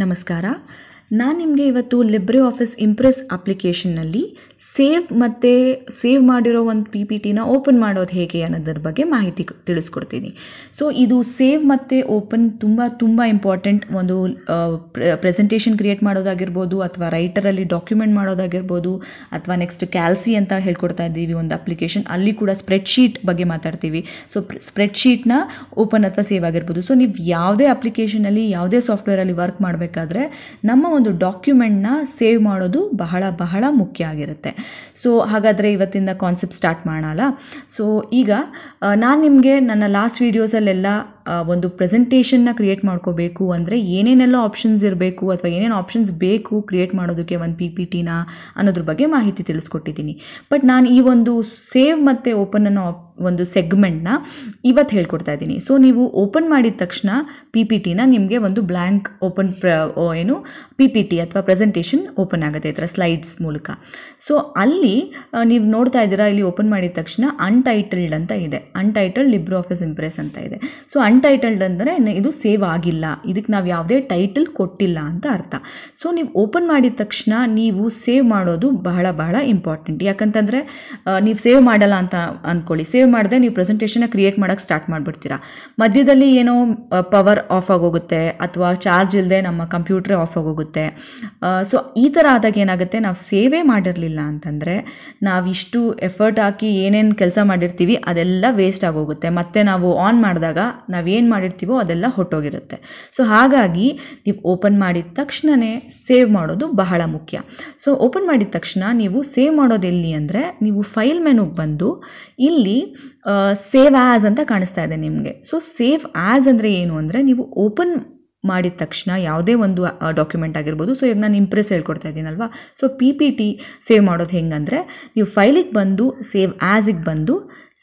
ನಮಸ್ಕಾರ ನಾನು ನಿಮಗೆ ಇವತ್ತು ಲಿಬ್ರೆ ಆಫೀಸ್ ಇಂಪ್ರೆಸ್ ಅಪ್ಲಿಕೇಶನ್ನಲ್ಲಿ ಸೇವ್ ಮತ್ತು ಸೇವ್ ಮಾಡಿರೋ ಒಂದು ಪಿ ಪಿ ಟಿನ ಓಪನ್ ಮಾಡೋದು ಹೇಗೆ ಅನ್ನೋದ್ರ ಬಗ್ಗೆ ಮಾಹಿತಿ ತಿಳಿಸ್ಕೊಡ್ತೀನಿ ಸೊ ಇದು ಸೇವ್ ಮತ್ತು ಓಪನ್ ತುಂಬ ತುಂಬ ಇಂಪಾರ್ಟೆಂಟ್ ಒಂದು ಪ್ರೆಸೆಂಟೇಷನ್ ಕ್ರಿಯೇಟ್ ಮಾಡೋದಾಗಿರ್ಬೋದು ಅಥವಾ ರೈಟರಲ್ಲಿ ಡಾಕ್ಯುಮೆಂಟ್ ಮಾಡೋದಾಗಿರ್ಬೋದು ಅಥವಾ ನೆಕ್ಸ್ಟ್ ಕ್ಯಾಲ್ಸಿ ಅಂತ ಹೇಳ್ಕೊಡ್ತಾ ಇದ್ದೀವಿ ಒಂದು ಅಪ್ಲಿಕೇಶನ್ ಅಲ್ಲಿ ಕೂಡ ಸ್ಪ್ರೆಡ್ಶೀಟ್ ಬಗ್ಗೆ ಮಾತಾಡ್ತೀವಿ ಸೊ ಸ್ಪ್ರೆಡ್ಶೀಟ್ನ ಓಪನ್ ಅಥವಾ ಸೇವ್ ಆಗಿರ್ಬೋದು ಸೊ ನೀವು ಯಾವುದೇ ಅಪ್ಲಿಕೇಶನಲ್ಲಿ ಯಾವುದೇ ಸಾಫ್ಟ್ವೇರಲ್ಲಿ ವರ್ಕ್ ಮಾಡಬೇಕಾದ್ರೆ ನಮ್ಮ ಒಂದು ಡಾಕ್ಯುಮೆಂಟ್ನ ಸೇವ್ ಮಾಡೋದು ಬಹಳ ಬಹಳ ಮುಖ್ಯ ಆಗಿರುತ್ತೆ ಸೊ ಹಾಗಾದರೆ ಇವತ್ತಿಂದ ಕಾನ್ಸೆಪ್ಟ್ ಸ್ಟಾರ್ಟ್ ಮಾಡೋಣ ಸೊ ಈಗ ನಾನು ನಿಮಗೆ ನನ್ನ ಲಾಸ್ಟ್ ವೀಡಿಯೋಸಲ್ಲೆಲ್ಲ ಒಂದು ಪ್ರೆಸೆಂಟೇಷನ್ನ ಕ್ರಿಯೇಟ್ ಮಾಡ್ಕೋಬೇಕು ಅಂದರೆ ಏನೇನೆಲ್ಲ ಆಪ್ಷನ್ಸ್ ಇರಬೇಕು ಅಥವಾ ಏನೇನು ಆಪ್ಷನ್ಸ್ ಬೇಕು ಕ್ರಿಯೇಟ್ ಮಾಡೋದಕ್ಕೆ ಒಂದು ಪಿ ಪಿ ಟಿನ ಅನ್ನೋದ್ರ ಬಗ್ಗೆ ಮಾಹಿತಿ ತಿಳಿಸ್ಕೊಟ್ಟಿದ್ದೀನಿ ಬಟ್ ನಾನು ಈ ಒಂದು ಸೇವ್ ಮತ್ತು ಓಪನ್ ಅನ್ನೋ ಒಂದು ಸೆಗ್ಮೆಂಟ್ನ ಇವತ್ತು ಹೇಳ್ಕೊಡ್ತಾ ಇದ್ದೀನಿ ಸೊ ನೀವು ಓಪನ್ ಮಾಡಿದ ತಕ್ಷಣ ಪಿ ಪಿ ಟಿನ ನಿಮಗೆ ಒಂದು ಬ್ಲ್ಯಾಂಕ್ ಓಪನ್ ಪ್ರ ಏನು ಪಿ ಪಿ ಟಿ ಅಥವಾ ಪ್ರೆಸೆಂಟೇಷನ್ ಓಪನ್ ಆಗುತ್ತೆ ಇದರ ಥರ ಸ್ಲೈಡ್ಸ್ ಮೂಲಕ ಸೊ ಅಲ್ಲಿ ನೀವು ನೋಡ್ತಾ ಇದ್ದೀರಾ ಇಲ್ಲಿ ಓಪನ್ ಮಾಡಿದ ತಕ್ಷಣ ಅನ್ಟೈಟಲ್ಡ್ ಅಂತ ಇದೆ ಅನ್ಟೈಟಲ್ಡ್ ಲಿಬ್ರೋ ಆಫೀಸ್ ಇಂಪ್ರೆಸ್ ಅಂತ ಇದೆ ಸೊ ಅನ್ಟೈಟಲ್ಡ್ ಅಂದರೆ ಇದು ಸೇವ್ ಆಗಿಲ್ಲ ಇದಕ್ಕೆ ನಾವು ಯಾವುದೇ ಟೈಟಲ್ ಕೊಟ್ಟಿಲ್ಲ ಅಂತ ಅರ್ಥ ಸೊ ನೀವು ಓಪನ್ ಮಾಡಿದ ತಕ್ಷಣ ನೀವು ಸೇವ್ ಮಾಡೋದು ಬಹಳ ಬಹಳ ಇಂಪಾರ್ಟೆಂಟ್ ಯಾಕಂತಂದರೆ ನೀವು ಸೇವ್ ಮಾಡಲ್ಲ ಅಂತ ಅಂದ್ಕೊಳ್ಳಿ ಸೇವ್ ಸೇವ್ ಮಾಡದೆ ನೀವು ಪ್ರೆಸೆಂಟೇಷನ್ನ ಕ್ರಿಯೇಟ್ ಮಾಡೋಕ್ಕೆ ಸ್ಟಾರ್ಟ್ ಮಾಡಿಬಿಡ್ತೀರಾ ಮಧ್ಯದಲ್ಲಿ ಏನೋ ಪವರ್ ಆಫ್ ಆಗೋಗುತ್ತೆ ಅಥವಾ ಚಾರ್ಜ್ ಇಲ್ಲದೆ ನಮ್ಮ ಕಂಪ್ಯೂಟ್ರೇ ಆಫ್ ಆಗೋಗುತ್ತೆ ಸೊ ಈ ಥರ ಆದಾಗ ಏನಾಗುತ್ತೆ ನಾವು ಸೇವೇ ಮಾಡಿರಲಿಲ್ಲ ಅಂತಂದರೆ ಇಷ್ಟು ಎಫರ್ಟ್ ಹಾಕಿ ಏನೇನು ಕೆಲಸ ಮಾಡಿರ್ತೀವಿ ಅದೆಲ್ಲ ವೇಸ್ಟ್ ಆಗೋಗುತ್ತೆ ಮತ್ತೆ ನಾವು ಆನ್ ಮಾಡಿದಾಗ ನಾವೇನು ಮಾಡಿರ್ತೀವೋ ಅದೆಲ್ಲ ಹೊಟ್ಟೋಗಿರುತ್ತೆ ಸೊ ಹಾಗಾಗಿ ನೀವು ಓಪನ್ ಮಾಡಿದ ತಕ್ಷಣವೇ ಸೇವ್ ಮಾಡೋದು ಬಹಳ ಮುಖ್ಯ ಸೊ ಓಪನ್ ಮಾಡಿದ ತಕ್ಷಣ ನೀವು ಸೇವ್ ಮಾಡೋದೆಲ್ಲಿ ಅಂದರೆ ನೀವು ಫೈಲ್ ಮೆನುಗೆ ಬಂದು ಇಲ್ಲಿ ಸೇವ್ ಆ್ಯಸ್ ಅಂತ ಕಾಣಿಸ್ತಾ ಇದೆ ನಿಮಗೆ ಸೊ ಸೇವ್ ಆ್ಯಸ್ ಅಂದರೆ ಏನು ಅಂದರೆ ನೀವು ಓಪನ್ ಮಾಡಿದ ತಕ್ಷಣ ಯಾವುದೇ ಒಂದು ಡಾಕ್ಯುಮೆಂಟ್ ಆಗಿರ್ಬೋದು ಸೊ ಈಗ ನಾನು ಇಂಪ್ರೆಸ್ ಹೇಳ್ಕೊಡ್ತಾ ಇದ್ದೀನಲ್ವಾ so P P T save ಮಾಡೋದು ಹೆಂಗಂದರೆ ನೀವು ಫೈಲಿಗೆ ಬಂದು ಸೇವ್ ಆ್ಯಸಿಗೆ ಬಂದು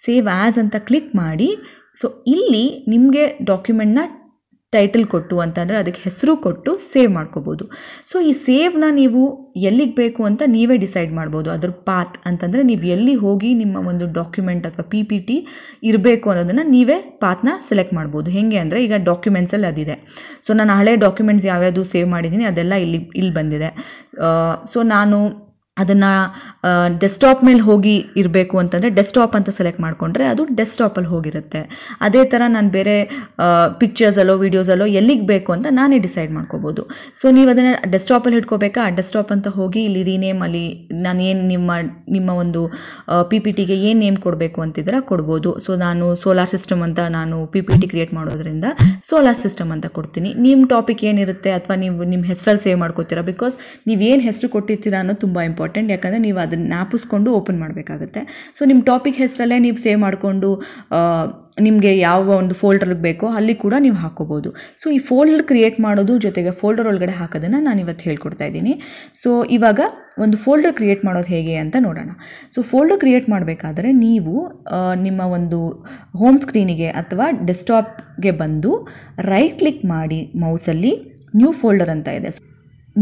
ಸೇವ್ ಆ್ಯಸ್ ಅಂತ ಕ್ಲಿಕ್ ಮಾಡಿ ಸೊ ಇಲ್ಲಿ ನಿಮಗೆ ಡಾಕ್ಯುಮೆಂಟ್ನ ಟೈಟಲ್ ಕೊಟ್ಟು ಅಂತಂದರೆ ಅದಕ್ಕೆ ಹೆಸರು ಕೊಟ್ಟು ಸೇವ್ ಮಾಡ್ಕೋಬೋದು ಸೊ ಈ ಸೇವ್ನ ನೀವು ಎಲ್ಲಿಗೆ ಬೇಕು ಅಂತ ನೀವೇ ಡಿಸೈಡ್ ಮಾಡ್ಬೋದು ಅದ್ರ ಪಾತ್ ಅಂತಂದರೆ ನೀವು ಎಲ್ಲಿ ಹೋಗಿ ನಿಮ್ಮ ಒಂದು ಡಾಕ್ಯುಮೆಂಟ್ ಅಥವಾ ಪಿ ಪಿ ಟಿ ಇರಬೇಕು ಅನ್ನೋದನ್ನು ನೀವೇ ಪಾತ್ನ ಸೆಲೆಕ್ಟ್ ಮಾಡ್ಬೋದು ಹೇಗೆ ಅಂದರೆ ಈಗ ಡಾಕ್ಯುಮೆಂಟ್ಸಲ್ಲಿ ಅದಿದೆ ಸೊ ನಾನು ಹಳೆ ಡಾಕ್ಯುಮೆಂಟ್ಸ್ ಯಾವ್ಯಾವುದು ಸೇವ್ ಮಾಡಿದ್ದೀನಿ ಅದೆಲ್ಲ ಇಲ್ಲಿ ಇಲ್ಲಿ ಬಂದಿದೆ ಸೊ ನಾನು ಅದನ್ನು ಡೆಸ್ಕ್ಟಾಪ್ ಮೇಲೆ ಹೋಗಿ ಇರಬೇಕು ಅಂತಂದರೆ ಡೆಸ್ಕ್ಟಾಪ್ ಅಂತ ಸೆಲೆಕ್ಟ್ ಮಾಡಿಕೊಂಡ್ರೆ ಅದು ಡೆಸ್ಕ್ಟಾಪಲ್ಲಿ ಹೋಗಿರುತ್ತೆ ಅದೇ ಥರ ನಾನು ಬೇರೆ ಪಿಕ್ಚರ್ಸಲ್ಲೋ ವೀಡಿಯೋಸಲ್ಲೋ ಎಲ್ಲಿಗೆ ಬೇಕು ಅಂತ ನಾನೇ ಡಿಸೈಡ್ ಮಾಡ್ಕೋಬೋದು ಸೊ ನೀವು ಅದನ್ನು ಡೆಸ್ಕ್ಟಾಪಲ್ಲಿ ಇಟ್ಕೋಬೇಕಾ ಡೆಸ್ಕ್ಟಾಪ್ ಅಂತ ಹೋಗಿ ಇಲ್ಲಿ ಅಲ್ಲಿ ನಾನು ಏನು ನಿಮ್ಮ ನಿಮ್ಮ ಒಂದು ಪಿ ಪಿ ಟಿಗೆ ಏನು ನೇಮ್ ಕೊಡಬೇಕು ಅಂತಿದ್ರೆ ಕೊಡ್ಬೋದು ಸೊ ನಾನು ಸೋಲಾರ್ ಸಿಸ್ಟಮ್ ಅಂತ ನಾನು ಪಿ ಪಿ ಟಿ ಕ್ರಿಯೇಟ್ ಮಾಡೋದ್ರಿಂದ ಸೋಲಾರ್ ಸಿಸ್ಟಮ್ ಅಂತ ಕೊಡ್ತೀನಿ ನಿಮ್ಮ ಟಾಪಿಕ್ ಏನಿರುತ್ತೆ ಅಥವಾ ನೀವು ನಿಮ್ಮ ಹೆಸರಲ್ಲಿ ಸೇವ್ ಮಾಡ್ಕೋತೀರಾ ಬಿಕಾಸ್ ನೀವು ಏನು ಹೆಸರು ಕೊಟ್ಟಿರ್ತೀರಾ ಅನ್ನೋದು ತುಂಬ ಇಂಪಾರ್ಟೆಂಟ್ ಇಂಪಾರ್ಟೆಂಟ್ ಯಾಕಂದರೆ ನೀವು ಅದನ್ನು ಜ್ಞಾಪಿಸ್ಕೊಂಡು ಓಪನ್ ಮಾಡಬೇಕಾಗುತ್ತೆ ಸೊ ನಿಮ್ಮ ಟಾಪಿಕ್ ಹೆಸರಲ್ಲೇ ನೀವು ಸೇವ್ ಮಾಡಿಕೊಂಡು ನಿಮಗೆ ಯಾವ ಒಂದು ಫೋಲ್ಡರ್ ಬೇಕೋ ಅಲ್ಲಿ ಕೂಡ ನೀವು ಹಾಕೋಬೋದು ಸೊ ಈ ಫೋಲ್ಡರ್ ಕ್ರಿಯೇಟ್ ಮಾಡೋದು ಜೊತೆಗೆ ಫೋಲ್ಡರ್ ಒಳಗಡೆ ಹಾಕೋದನ್ನು ನಾನು ಇವತ್ತು ಹೇಳ್ಕೊಡ್ತಾ ಇದ್ದೀನಿ ಸೊ ಇವಾಗ ಒಂದು ಫೋಲ್ಡರ್ ಕ್ರಿಯೇಟ್ ಮಾಡೋದು ಹೇಗೆ ಅಂತ ನೋಡೋಣ ಸೊ ಫೋಲ್ಡರ್ ಕ್ರಿಯೇಟ್ ಮಾಡಬೇಕಾದ್ರೆ ನೀವು ನಿಮ್ಮ ಒಂದು ಹೋಮ್ ಸ್ಕ್ರೀನಿಗೆ ಅಥವಾ ಡೆಸ್ಕ್ಟಾಪ್ಗೆ ಬಂದು ರೈಟ್ ಕ್ಲಿಕ್ ಮಾಡಿ ಮೌಸಲ್ಲಿ ನ್ಯೂ ಫೋಲ್ಡರ್ ಅಂತ ಇದೆ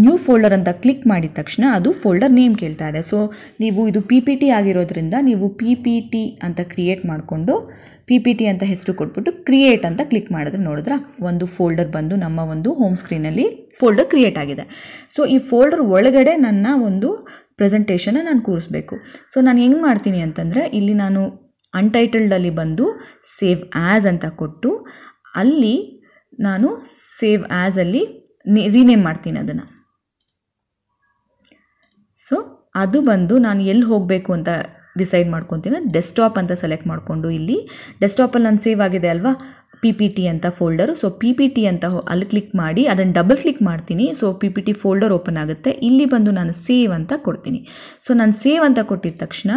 ನ್ಯೂ ಫೋಲ್ಡರ್ ಅಂತ ಕ್ಲಿಕ್ ಮಾಡಿದ ತಕ್ಷಣ ಅದು ಫೋಲ್ಡರ್ ನೇಮ್ ಕೇಳ್ತಾ ಇದೆ ಸೊ ನೀವು ಇದು ಪಿ ಪಿ ಟಿ ಆಗಿರೋದ್ರಿಂದ ನೀವು ಪಿ ಪಿ ಟಿ ಅಂತ ಕ್ರಿಯೇಟ್ ಮಾಡಿಕೊಂಡು ಪಿ ಪಿ ಟಿ ಅಂತ ಹೆಸರು ಕೊಟ್ಬಿಟ್ಟು ಕ್ರಿಯೇಟ್ ಅಂತ ಕ್ಲಿಕ್ ಮಾಡಿದ್ರೆ ನೋಡಿದ್ರ ಒಂದು ಫೋಲ್ಡರ್ ಬಂದು ನಮ್ಮ ಒಂದು ಹೋಮ್ ಸ್ಕ್ರೀನಲ್ಲಿ ಫೋಲ್ಡರ್ ಕ್ರಿಯೇಟ್ ಆಗಿದೆ ಸೊ ಈ ಫೋಲ್ಡರ್ ಒಳಗಡೆ ನನ್ನ ಒಂದು ಪ್ರೆಸೆಂಟೇಷನ್ನ ನಾನು ಕೂರಿಸ್ಬೇಕು ಸೊ ನಾನು ಹೆಂಗೆ ಮಾಡ್ತೀನಿ ಅಂತಂದರೆ ಇಲ್ಲಿ ನಾನು ಅನ್ಟೈಟಲ್ಡಲ್ಲಿ ಬಂದು ಸೇವ್ ಆ್ಯಸ್ ಅಂತ ಕೊಟ್ಟು ಅಲ್ಲಿ ನಾನು ಸೇವ್ ಆ್ಯಸಲ್ಲಿ ರಿನೇಮ್ ಮಾಡ್ತೀನಿ ಅದನ್ನು ಸೊ ಅದು ಬಂದು ನಾನು ಎಲ್ಲಿ ಹೋಗಬೇಕು ಅಂತ ಡಿಸೈಡ್ ಮಾಡ್ಕೊತೀನಿ ಡೆಸ್ಕ್ಟಾಪ್ ಅಂತ ಸೆಲೆಕ್ಟ್ ಮಾಡಿಕೊಂಡು ಇಲ್ಲಿ ಡೆಸ್ಕ್ಟಾಪಲ್ಲಿ ನಾನು ಸೇವ್ ಆಗಿದೆ ಅಲ್ವಾ ಪಿ ಪಿ ಟಿ ಅಂತ folder so P P T ಅಂತ ಅಲ್ಲಿ ಕ್ಲಿಕ್ ಮಾಡಿ ಅದನ್ನು ಡಬಲ್ ಕ್ಲಿಕ್ ಮಾಡ್ತೀನಿ so P P T folder open ಆಗುತ್ತೆ ಇಲ್ಲಿ ಬಂದು ನಾನು ಸೇವ್ ಅಂತ ಕೊಡ್ತೀನಿ ಸೊ ನಾನು ಸೇವ್ ಅಂತ ಕೊಟ್ಟಿದ ತಕ್ಷಣ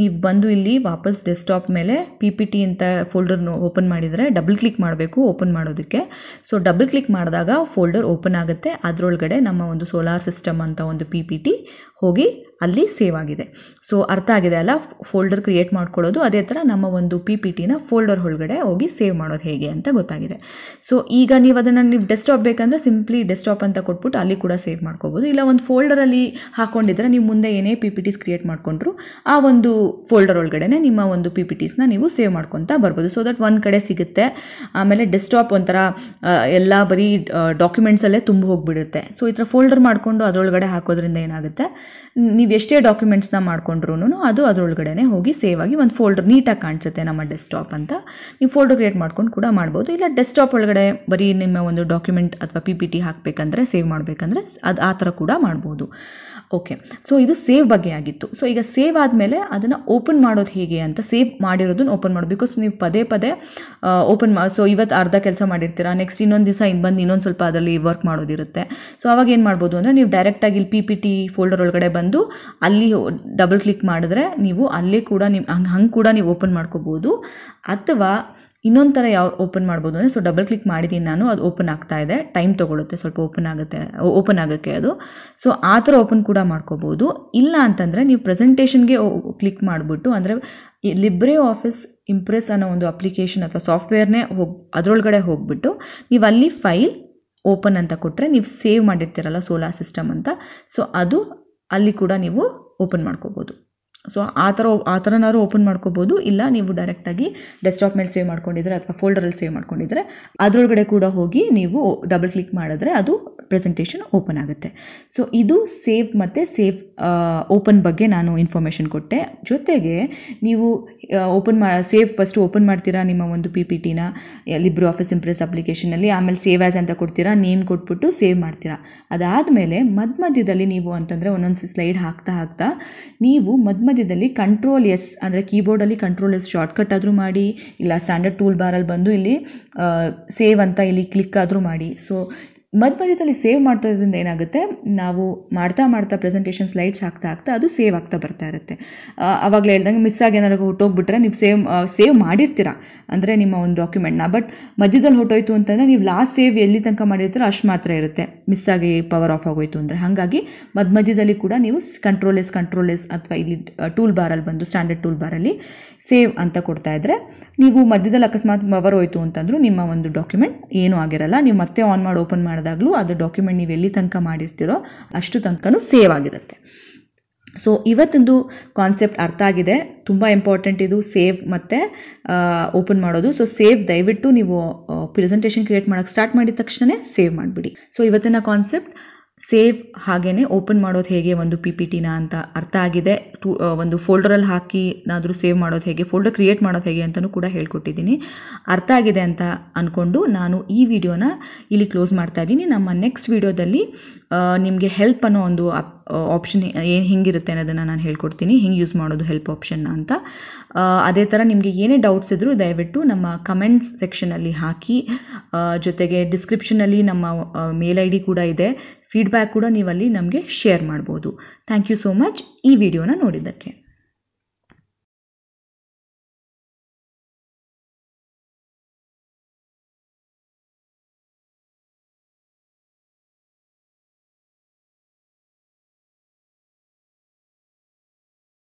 ನೀವು ಬಂದು ಇಲ್ಲಿ ವಾಪಸ್ ಡೆಸ್ಕ್ಟಾಪ್ ಮೇಲೆ ಪಿ ಪಿ ಟಿ ಅಂತ ಫೋಲ್ಡರ್ನ ಓಪನ್ ಮಾಡಿದರೆ ಡಬಲ್ ಕ್ಲಿಕ್ ಮಾಡಬೇಕು ಓಪನ್ ಮಾಡೋದಕ್ಕೆ ಸೊ ಡಬಲ್ ಕ್ಲಿಕ್ ಮಾಡಿದಾಗ ಫೋಲ್ಡರ್ ಓಪನ್ ಆಗುತ್ತೆ ಅದರೊಳಗಡೆ ನಮ್ಮ ಒಂದು ಸೋಲಾರ್ ಸಿಸ್ಟಮ್ ಅಂತ ಒಂದು ಪಿ ಪಿ ಟಿ ಹೋಗಿ ಅಲ್ಲಿ ಸೇವ್ ಆಗಿದೆ ಸೊ ಅರ್ಥ ಆಗಿದೆ ಅಲ್ಲ ಫೋಲ್ಡರ್ ಕ್ರಿಯೇಟ್ ಮಾಡ್ಕೊಳ್ಳೋದು ಅದೇ ಥರ ನಮ್ಮ ಒಂದು ಪಿ ಪಿ ಟಿನ ಫೋಲ್ಡರ್ ಒಳಗಡೆ ಹೋಗಿ ಸೇವ್ ಮಾಡೋದು ಹೇಗೆ ಅಂತ ಗೊತ್ತಾಗಿದೆ ಸೊ ಈಗ ನೀವು ಅದನ್ನು ನೀವು ಡೆಸ್ಟಾಪ್ ಬೇಕಂದರೆ ಸಿಂಪ್ಲಿ ಡೆಸ್ಟಾಪ್ ಅಂತ ಕೊಟ್ಬಿಟ್ಟು ಅಲ್ಲಿ ಕೂಡ ಸೇವ್ ಮಾಡ್ಕೋಬೋದು ಇಲ್ಲ ಒಂದು ಫೋಲ್ಡರಲ್ಲಿ ಹಾಕೊಂಡಿದ್ರೆ ನೀವು ಮುಂದೆ ಏನೇ ಪಿ ಪಿ ಟಿಸ್ ಕ್ರಿಯೇಟ್ ಮಾಡಿಕೊಂಡ್ರು ಆ ಒಂದು ಫೋಲ್ಡರ್ ಒಳಗಡೆ ನಿಮ್ಮ ಒಂದು ಪಿ ಪಿ ಟಿಸ್ನ ನೀವು ಸೇವ್ ಮಾಡ್ಕೊತಾ ಬರ್ಬೋದು ಸೊ ದಟ್ ಒಂದು ಕಡೆ ಸಿಗುತ್ತೆ ಆಮೇಲೆ ಡೆಸ್ಟಾಪ್ ಒಂಥರ ಎಲ್ಲ ಬರೀ ಡಾಕ್ಯುಮೆಂಟ್ಸಲ್ಲೇ ತುಂಬ ಹೋಗಿಬಿಡುತ್ತೆ ಸೊ ಈ ಥರ ಫೋಲ್ಡರ್ ಮಾಡಿಕೊಂಡು ಅದರೊಳಗಡೆ ಹಾಕೋದ್ರಿಂದ ಏನಾಗುತ್ತೆ ನೀವು ನೀವು ಎಷ್ಟೇ ಡಾಕ್ಯುಮೆಂಟ್ಸ್ನ ಮಾಡ್ಕೊಂಡ್ರೂ ಅದು ಅದರೊಳಗಡೆ ಹೋಗಿ ಸೇವ್ ಆಗಿ ಒಂದು ಫೋಲ್ಡರ್ ನೀಟಾಗಿ ಕಾಣಿಸುತ್ತೆ ನಮ್ಮ ಡೆಸ್ಕ್ಟಾಪ್ ಅಂತ ನೀವು ಫೋಲ್ಡರ್ ಕ್ರಿಯೇಟ್ ಮಾಡ್ಕೊಂಡು ಕೂಡ ಮಾಡ್ಬೋದು ಇಲ್ಲ ಡೆಸ್ಕ್ಟಾಪ್ ಒಳಗಡೆ ಬರೀ ನಿಮ್ಮ ಒಂದು ಡಾಕ್ಯುಮೆಂಟ್ ಅಥವಾ ಪಿ ಪಿ ಟಿ ಹಾಕಬೇಕಂದ್ರೆ ಸೇವ್ ಮಾಡಬೇಕಂದ್ರೆ ಅದು ಆ ಥರ ಕೂಡ ಮಾಡ್ಬೋದು ಓಕೆ ಸೊ ಇದು ಸೇವ್ ಬಗ್ಗೆ ಆಗಿತ್ತು ಸೊ ಈಗ ಸೇವ್ ಆದಮೇಲೆ ಅದನ್ನು ಓಪನ್ ಮಾಡೋದು ಹೇಗೆ ಅಂತ ಸೇವ್ ಮಾಡಿರೋದನ್ನು ಓಪನ್ ಮಾಡೋದು ಬಿಕಾಸ್ ನೀವು ಪದೇ ಪದೇ ಓಪನ್ ಮಾ ಸೊ ಇವತ್ತು ಅರ್ಧ ಕೆಲಸ ಮಾಡಿರ್ತೀರಾ ನೆಕ್ಸ್ಟ್ ಇನ್ನೊಂದು ದಿವಸ ಇನ್ನು ಬಂದು ಇನ್ನೊಂದು ಸ್ವಲ್ಪ ಅದರಲ್ಲಿ ವರ್ಕ್ ಮಾಡೋದಿರುತ್ತೆ ಸೊ ಅವಾಗ ಏನು ಮಾಡ್ಬೋದು ಅಂದರೆ ನೀವು ಡೈರೆಕ್ಟಾಗಿ ಇಲ್ಲಿ ಪಿ ಪಿ ಟಿ ಫೋಲ್ಡರ್ ಒಳಗಡೆ ಬಂದು ಅಲ್ಲಿ ಡಬಲ್ ಕ್ಲಿಕ್ ಮಾಡಿದ್ರೆ ನೀವು ಅಲ್ಲೇ ಕೂಡ ನಿಮ್ಮ ಹಂಗೆ ಹಂಗೆ ಕೂಡ ನೀವು ಓಪನ್ ಮಾಡ್ಕೋಬೋದು ಅಥವಾ ಇನ್ನೊಂದು ಥರ ಯಾವ ಓಪನ್ ಮಾಡ್ಬೋದು ಅಂದರೆ ಸೊ ಡಬಲ್ ಕ್ಲಿಕ್ ಮಾಡಿದ್ದೀನಿ ನಾನು ಅದು ಓಪನ್ ಆಗ್ತಾ ಇದೆ ಟೈಮ್ ತೊಗೊಳುತ್ತೆ ಸ್ವಲ್ಪ ಓಪನ್ ಆಗುತ್ತೆ ಓಪನ್ ಆಗೋಕ್ಕೆ ಅದು ಸೊ ಆ ಥರ ಓಪನ್ ಕೂಡ ಮಾಡ್ಕೋಬೋದು ಇಲ್ಲ ಅಂತಂದರೆ ನೀವು ಪ್ರೆಸೆಂಟೇಷನ್ಗೆ ಕ್ಲಿಕ್ ಮಾಡಿಬಿಟ್ಟು ಅಂದರೆ ಲಿಬ್ರೆ ಆಫೀಸ್ ಇಂಪ್ರೆಸ್ ಅನ್ನೋ ಒಂದು ಅಪ್ಲಿಕೇಶನ್ ಅಥವಾ ಸಾಫ್ಟ್ವೇರ್ನೇ ಹೋಗಿ ಅದರೊಳಗಡೆ ಹೋಗ್ಬಿಟ್ಟು ನೀವು ಅಲ್ಲಿ ಫೈಲ್ ಓಪನ್ ಅಂತ ಕೊಟ್ಟರೆ ನೀವು ಸೇವ್ ಮಾಡಿರ್ತೀರಲ್ಲ ಸೋಲಾರ್ ಸಿಸ್ಟಮ್ ಅಂತ ಸೊ ಅದು ಅಲ್ಲಿ ಕೂಡ ನೀವು ಓಪನ್ ಮಾಡ್ಕೋಬೋದು ಸೊ ಆ ಥರ ಆ ಥರನಾದ್ರು ಓಪನ್ ಮಾಡ್ಕೋಬೋದು ಇಲ್ಲ ನೀವು ಡೈರೆಕ್ಟಾಗಿ ಡೆಸ್ಕ್ಟಾಪ್ ಮೇಲೆ ಸೇವ್ ಮಾಡ್ಕೊಂಡಿದ್ರೆ ಅಥವಾ ಫೋಲ್ಡರಲ್ಲಿ ಸೇವ್ ಮಾಡ್ಕೊಂಡಿದ್ರೆ ಅದರೊಳಗಡೆ ಕೂಡ ಹೋಗಿ ನೀವು ಡಬಲ್ ಕ್ಲಿಕ್ ಮಾಡಿದ್ರೆ ಅದು ಪ್ರೆಸೆಂಟೇಷನ್ ಓಪನ್ ಆಗುತ್ತೆ ಸೊ ಇದು ಸೇವ್ ಮತ್ತು ಸೇವ್ ಓಪನ್ ಬಗ್ಗೆ ನಾನು ಇನ್ಫಾರ್ಮೇಷನ್ ಕೊಟ್ಟೆ ಜೊತೆಗೆ ನೀವು ಓಪನ್ ಮಾ ಸೇವ್ ಫಸ್ಟು ಓಪನ್ ಮಾಡ್ತೀರಾ ನಿಮ್ಮ ಒಂದು ಪಿ ಪಿ ಟಿನ ಲಿಬ್ರೋ ಆಫೀಸ್ ಇಂಪ್ರೆಸ್ ಅಪ್ಲಿಕೇಶನಲ್ಲಿ ಆಮೇಲೆ ಸೇವ್ ಆಸ್ ಅಂತ ಕೊಡ್ತೀರಾ ನೇಮ್ ಕೊಟ್ಬಿಟ್ಟು ಸೇವ್ ಮಾಡ್ತೀರಾ ಅದಾದಮೇಲೆ ಮಧ್ಯ ಮಧ್ಯದಲ್ಲಿ ನೀವು ಅಂತಂದರೆ ಒಂದೊಂದು ಸ್ಲೈಡ್ ಹಾಕ್ತಾ ಹಾಕ್ತಾ ನೀವು ಮಧ್ಯ ಮಧ್ಯದಲ್ಲಿ ಕಂಟ್ರೋಲ್ ಎಸ್ ಅಂದರೆ ಕೀಬೋರ್ಡಲ್ಲಿ ಕಂಟ್ರೋಲ್ ಎಸ್ ಶಾರ್ಟ್ಕಟ್ ಆದರೂ ಮಾಡಿ ಇಲ್ಲ ಸ್ಟ್ಯಾಂಡರ್ಡ್ ಟೂಲ್ ಬಾರಲ್ಲಿ ಬಂದು ಇಲ್ಲಿ ಸೇವ್ ಅಂತ ಇಲ್ಲಿ ಕ್ಲಿಕ್ ಆದರೂ ಮಾಡಿ ಸೊ ಮಧ್ಯ ಮಧ್ಯದಲ್ಲಿ ಸೇವ್ ಮಾಡ್ತಾ ಇದ್ರಿಂದ ಏನಾಗುತ್ತೆ ನಾವು ಮಾಡ್ತಾ ಮಾಡ್ತಾ ಪ್ರೆಸೆಂಟೇಷನ್ ಸ್ಲೈಡ್ಸ್ ಹಾಕ್ತಾ ಹಾಕ್ತಾ ಅದು ಸೇವ್ ಆಗ್ತಾ ಬರ್ತಾ ಇರುತ್ತೆ ಆವಾಗಲೇ ಹೇಳ್ದಂಗೆ ಮಿಸ್ ಆಗಿ ಏನಾದ್ರು ಹೊಟ್ಟೋಗ್ಬಿಟ್ರೆ ನೀವು ಸೇವ್ ಸೇವ್ ಮಾಡಿರ್ತೀರ ಅಂದರೆ ನಿಮ್ಮ ಒಂದು ಡಾಕ್ಯುಮೆಂಟ್ನ ಬಟ್ ಮಧ್ಯದಲ್ಲಿ ಹೊಟ್ಟೋಯ್ತು ಅಂತಂದರೆ ನೀವು ಲಾಸ್ಟ್ ಸೇವ್ ಎಲ್ಲಿ ತನಕ ಮಾಡಿರ್ತೀರೋ ಅಷ್ಟು ಮಾತ್ರ ಇರುತ್ತೆ ಮಿಸ್ ಆಗಿ ಪವರ್ ಆಫ್ ಆಗೋಯ್ತು ಅಂದರೆ ಹಾಗಾಗಿ ಮಧ್ಯ ಮಧ್ಯದಲ್ಲಿ ಕೂಡ ನೀವು ಕಂಟ್ರೋಲ್ ಎಸ್ ಕಂಟ್ರೋಲ್ ಎಸ್ ಅಥವಾ ಇಲ್ಲಿ ಟೂಲ್ ಬಾರಲ್ಲಿ ಬಂದು ಸ್ಟ್ಯಾಂಡರ್ಡ್ ಟೂಲ್ ಬಾರಲ್ಲಿ ಸೇವ್ ಅಂತ ಕೊಡ್ತಾ ಇದ್ದರೆ ನೀವು ಮಧ್ಯದಲ್ಲಿ ಅಕಸ್ಮಾತ್ ಪವರ್ ಹೋಯಿತು ಅಂತಂದ್ರೂ ನಿಮ್ಮ ಒಂದು ಡಾಕ್ಯುಮೆಂಟ್ ಏನೂ ಆಗಿರಲ್ಲ ನೀವು ಮತ್ತೆ ಆನ್ ಮಾಡಿ ಓಪನ್ ಮಾಡಿದ್ರೆ ಮಾಡಿದಾಗಲೂ ಅದು ಡಾಕ್ಯುಮೆಂಟ್ ನೀವು ಎಲ್ಲಿ ತನಕ ಮಾಡಿರ್ತೀರೋ ಅಷ್ಟು ತನಕನೂ ಸೇವ್ ಆಗಿರುತ್ತೆ ಸೊ ಇವತ್ತೊಂದು ಕಾನ್ಸೆಪ್ಟ್ ಅರ್ಥ ಆಗಿದೆ ತುಂಬ ಇಂಪಾರ್ಟೆಂಟ್ ಇದು ಸೇವ್ ಮತ್ತು ಓಪನ್ ಮಾಡೋದು ಸೊ ಸೇವ್ ದಯವಿಟ್ಟು ನೀವು ಪ್ರೆಸೆಂಟೇಷನ್ ಕ್ರಿಯೇಟ್ ಮಾಡೋಕ್ಕೆ ಸ್ಟಾರ್ಟ್ ಮಾಡಿದ ತಕ್ಷಣ ಸೇವ್ ಮಾಡಿಬಿಡಿ ಸೊ ಇವತ್ತಿನ ಕಾನ್ಸೆಪ್ಟ್ ಸೇವ್ ಹಾಗೇ ಓಪನ್ ಮಾಡೋದು ಹೇಗೆ ಒಂದು ಪಿ ಪಿ ಟಿನ ಅಂತ ಅರ್ಥ ಆಗಿದೆ ಟು ಒಂದು ಫೋಲ್ಡರಲ್ಲಿ ಹಾಕಿ ಏನಾದರೂ ಸೇವ್ ಮಾಡೋದು ಹೇಗೆ ಫೋಲ್ಡರ್ ಕ್ರಿಯೇಟ್ ಮಾಡೋದು ಹೇಗೆ ಅಂತಲೂ ಕೂಡ ಹೇಳ್ಕೊಟ್ಟಿದ್ದೀನಿ ಅರ್ಥ ಆಗಿದೆ ಅಂತ ಅಂದ್ಕೊಂಡು ನಾನು ಈ ವಿಡಿಯೋನ ಇಲ್ಲಿ ಕ್ಲೋಸ್ ಮಾಡ್ತಾ ಇದ್ದೀನಿ ನಮ್ಮ ನೆಕ್ಸ್ಟ್ ವಿಡಿಯೋದಲ್ಲಿ ನಿಮಗೆ ಹೆಲ್ಪ್ ಅನ್ನೋ ಒಂದು ಆಪ್ಷನ್ ಏನು ಹೇಗಿರುತ್ತೆ ಅನ್ನೋದನ್ನು ನಾನು ಹೇಳ್ಕೊಡ್ತೀನಿ ಹಿಂಗೆ ಯೂಸ್ ಮಾಡೋದು ಹೆಲ್ಪ್ ಆಪ್ಷನ್ನ ಅಂತ ಅದೇ ಥರ ನಿಮಗೆ ಏನೇ ಡೌಟ್ಸ್ ಇದ್ದರೂ ದಯವಿಟ್ಟು ನಮ್ಮ ಕಮೆಂಟ್ಸ್ ಸೆಕ್ಷನಲ್ಲಿ ಹಾಕಿ ಜೊತೆಗೆ ಡಿಸ್ಕ್ರಿಪ್ಷನಲ್ಲಿ ನಮ್ಮ ಮೇಲ್ ಐ ಡಿ ಕೂಡ ಇದೆ ಫೀಡ್ಬ್ಯಾಕ್ ಕೂಡ ನೀವಲ್ಲಿ ನಮಗೆ ಶೇರ್ ಮಾಡ್ಬೋದು ಥ್ಯಾಂಕ್ ಯು ಸೋ ಮಚ್ ಈ ವಿಡಿಯೋನ ನೋಡಿದ್ದಕ್ಕೆ